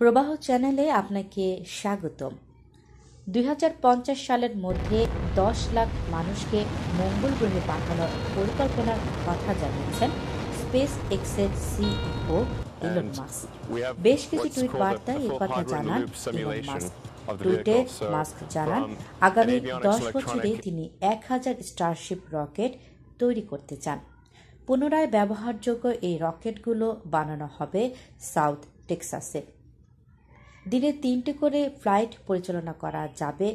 প্রবাহ চ্যানেলে আপনাকে স্বাগতম দুই সালের মধ্যে দশ লাখ মানুষকে মঙ্গল গ্রহে পাঠানোর পরিকল্পনার কথা জানিয়েছেন স্পেস এক্সের সিইও ইলন মাস বেশ কিছু টুইট বার্তায় এ কথা জানান টুইটে মাস্ক জানান আগামী দশ বছরে তিনি এক হাজার স্টারশিপ রকেট তৈরি করতে চান পুনরায় ব্যবহারযোগ্য এই রকেটগুলো বানানো হবে সাউথ টেক্সাসে দিনে তিনটি করে ফ্লাইট পরিচালনা করা যাবে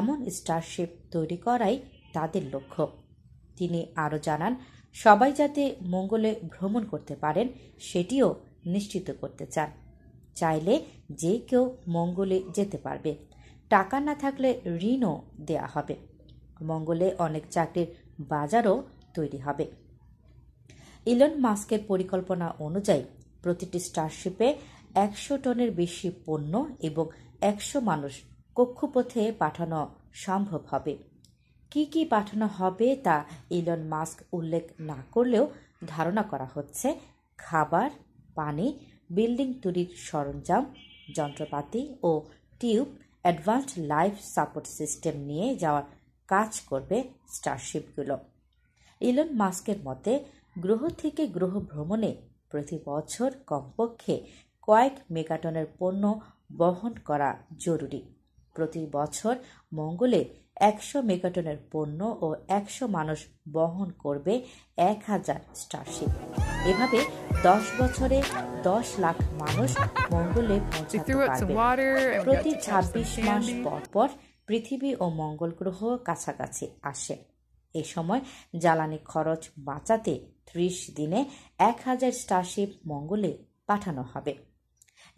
এমন স্টারশিপ তৈরি করাই তাদের লক্ষ্য তিনি আরও জানান সবাই যাতে মঙ্গলে ভ্রমণ করতে পারেন সেটিও নিশ্চিত করতে চান চাইলে যে কেউ মঙ্গলে যেতে পারবে টাকা না থাকলে ঋণও দেয়া হবে মঙ্গলে অনেক চাকরির বাজারও তৈরি হবে ইলন মাস্কের পরিকল্পনা অনুযায়ী প্রতিটি স্টারশিপে একশো টনের বেশি পণ্য এবং একশো মানুষ কক্ষপথে পাঠানো সম্ভব হবে কি কি পাঠানো হবে তা ইলন মাস্ক উল্লেখ না করলেও ধারণা করা হচ্ছে খাবার পানি বিল্ডিং তৈরির সরঞ্জাম যন্ত্রপাতি ও tube advanced life support system নিয়ে যাওয়ার কাজ করবে স্টারশিপগুলো ইলন মাস্কের মতে গ্রহ থেকে গ্রহ ভ্রমণে প্রতি বছর কমপক্ষে কয়েক মেগাটনের পণ্য বহন করা জরুরি প্রতি বছর মঙ্গলে একশো মেগাটনের পণ্য ও একশো মানুষ বহন করবে এক হাজার স্টারশিপ এভাবে দশ বছরে দশ লাখ মানুষ মঙ্গলে পৌঁছাতে পারবে প্রতি ছাব্বিশ মাস পর পর পৃথিবী ও মঙ্গল গ্রহ কাছাকাছি আসে এ সময় জ্বালানি খরচ বাঁচাতে ত্রিশ দিনে এক হাজার স্টারশিপ মঙ্গলে পাঠানো হবে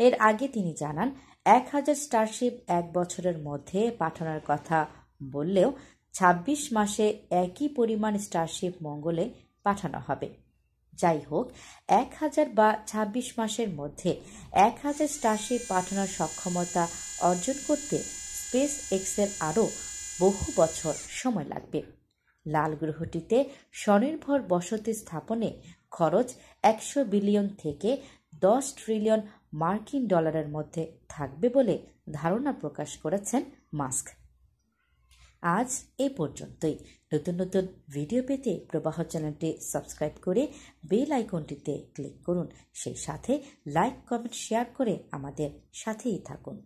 এর আগে তিনি জানান এক হাজার স্টারশিপ এক বছরের মধ্যে পাঠানোর কথা বললেও ২৬ মাসে একই পরিমাণ স্টারশিপ মঙ্গলে পাঠানো হবে যাই হোক এক হাজার বা ২৬ মাসের মধ্যে এক হাজার স্টারশিপ পাঠানোর সক্ষমতা অর্জন করতে স্পেস এক্সের আরও বহু বছর সময় লাগবে লাল গ্রহটিতে স্বনির্ভর বসতি স্থাপনে খরচ একশো বিলিয়ন থেকে দশ ট্রিলিয়ন মার্কিন ডলারের মধ্যে থাকবে বলে ধারণা প্রকাশ করেছেন মাস্ক আজ এ পর্যন্তই নতুন নতুন ভিডিও পেতে প্রবাহ চ্যানেলটি সাবস্ক্রাইব করে বেল আইকনটিতে ক্লিক করুন সেই সাথে লাইক কমেন্ট শেয়ার করে আমাদের সাথেই থাকুন